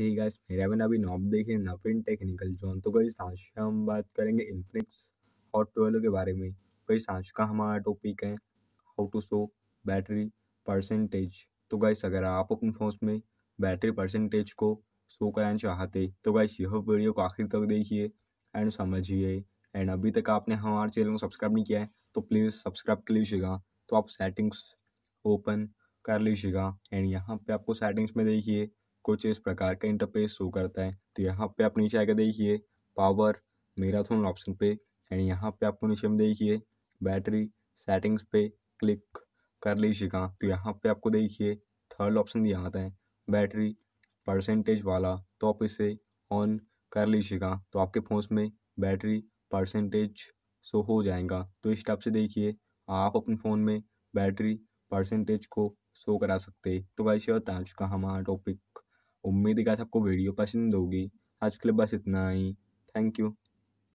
hey guys मेरा भी अभी नॉब देखे नवीन टेक्निकल जोन तो कई सांस हम बात करेंगे इन्फिनिक्स हॉट ट्वेल्व के बारे में कई सांस का हमारा टॉपिक है how to show battery percentage तो गाइस अगर आप अपने फोन में बैटरी परसेंटेज को शो कराना चाहते तो गाइस यह वीडियो को आखिर तक देखिए एंड समझिए एंड अभी तक आपने हमारे चैनल को सब्सक्राइब नहीं किया है तो प्लीज़ सब्सक्राइब कर लीजिएगा तो आप सेटिंग्स ओपन कर लीजिएगा एंड यहाँ पे आपको सेटिंग्स में देखिए कुछ इस प्रकार का इंटरफेस शो करता है तो यहाँ पे आप नीचे आकर देखिए पावर मेराथोन ऑप्शन पे एंड यहाँ पे आपको नीचे में देखिए बैटरी सेटिंग्स पे क्लिक कर लीजिएगा तो यहाँ पे आपको देखिए थर्ड ऑप्शन दिया आता है बैटरी परसेंटेज वाला तो आप इसे ऑन कर लीजिएगा तो आपके फ़ोन में बैटरी परसेंटेज शो हो जाएगा तो इस टाइप से देखिए आप अपने फ़ोन में बैटरी परसेंटेज को शो करा सकते तो वैसे बता चुका हमारा टॉपिक उम्मीद है कि सबको वीडियो पसंद होगी आज के लिए बस इतना ही थैंक यू